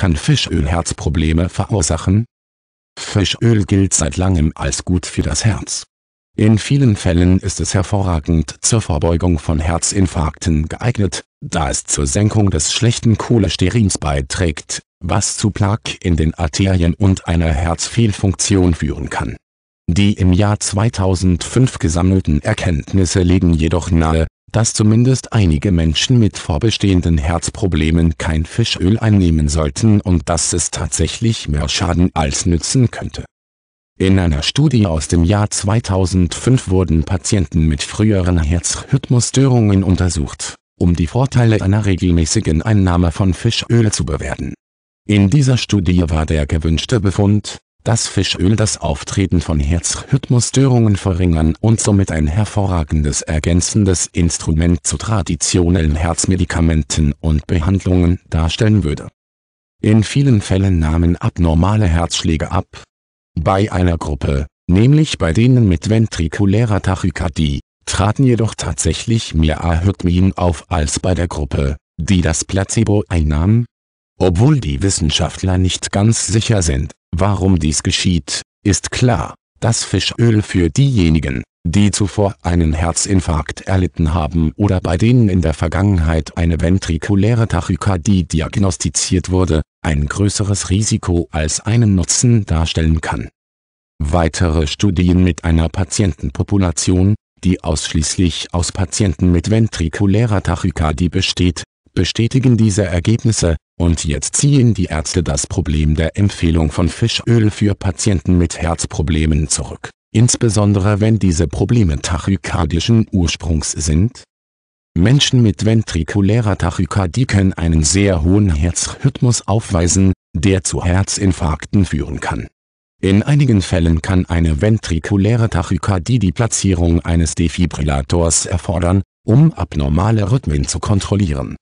Kann Fischöl Herzprobleme verursachen? Fischöl gilt seit langem als gut für das Herz. In vielen Fällen ist es hervorragend zur Vorbeugung von Herzinfarkten geeignet, da es zur Senkung des schlechten Cholesterins beiträgt, was zu Plaque in den Arterien und einer Herzfehlfunktion führen kann. Die im Jahr 2005 gesammelten Erkenntnisse legen jedoch nahe, dass zumindest einige Menschen mit vorbestehenden Herzproblemen kein Fischöl einnehmen sollten und dass es tatsächlich mehr schaden als nützen könnte. In einer Studie aus dem Jahr 2005 wurden Patienten mit früheren Herzrhythmusstörungen untersucht, um die Vorteile einer regelmäßigen Einnahme von Fischöl zu bewerten. In dieser Studie war der gewünschte Befund, das Fischöl das Auftreten von Herzrhythmusstörungen verringern und somit ein hervorragendes ergänzendes Instrument zu traditionellen Herzmedikamenten und Behandlungen darstellen würde. In vielen Fällen nahmen abnormale Herzschläge ab. Bei einer Gruppe, nämlich bei denen mit ventrikulärer Tachykardie, traten jedoch tatsächlich mehr Arrhythmien auf als bei der Gruppe, die das Placebo einnahm. Obwohl die Wissenschaftler nicht ganz sicher sind, Warum dies geschieht, ist klar. Das Fischöl für diejenigen, die zuvor einen Herzinfarkt erlitten haben oder bei denen in der Vergangenheit eine ventrikuläre Tachykardie diagnostiziert wurde, ein größeres Risiko als einen Nutzen darstellen kann. Weitere Studien mit einer Patientenpopulation, die ausschließlich aus Patienten mit ventrikulärer Tachykardie besteht, bestätigen diese Ergebnisse, und jetzt ziehen die Ärzte das Problem der Empfehlung von Fischöl für Patienten mit Herzproblemen zurück, insbesondere wenn diese Probleme tachykardischen Ursprungs sind. Menschen mit ventrikulärer Tachykardie können einen sehr hohen Herzrhythmus aufweisen, der zu Herzinfarkten führen kann. In einigen Fällen kann eine ventrikuläre Tachykardie die Platzierung eines Defibrillators erfordern, um abnormale Rhythmen zu kontrollieren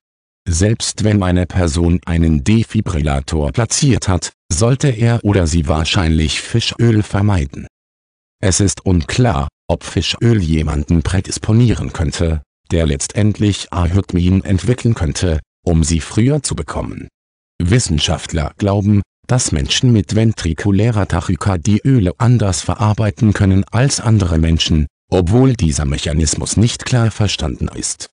selbst wenn eine Person einen Defibrillator platziert hat, sollte er oder sie wahrscheinlich Fischöl vermeiden. Es ist unklar, ob Fischöl jemanden prädisponieren könnte, der letztendlich Arrhythmien entwickeln könnte, um sie früher zu bekommen. Wissenschaftler glauben, dass Menschen mit ventrikulärer Tachykardie Öle anders verarbeiten können als andere Menschen, obwohl dieser Mechanismus nicht klar verstanden ist.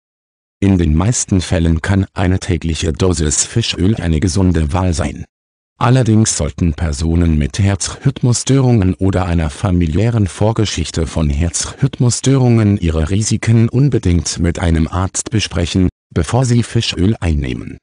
In den meisten Fällen kann eine tägliche Dosis Fischöl eine gesunde Wahl sein. Allerdings sollten Personen mit Herzrhythmusstörungen oder einer familiären Vorgeschichte von Herzrhythmusstörungen ihre Risiken unbedingt mit einem Arzt besprechen, bevor sie Fischöl einnehmen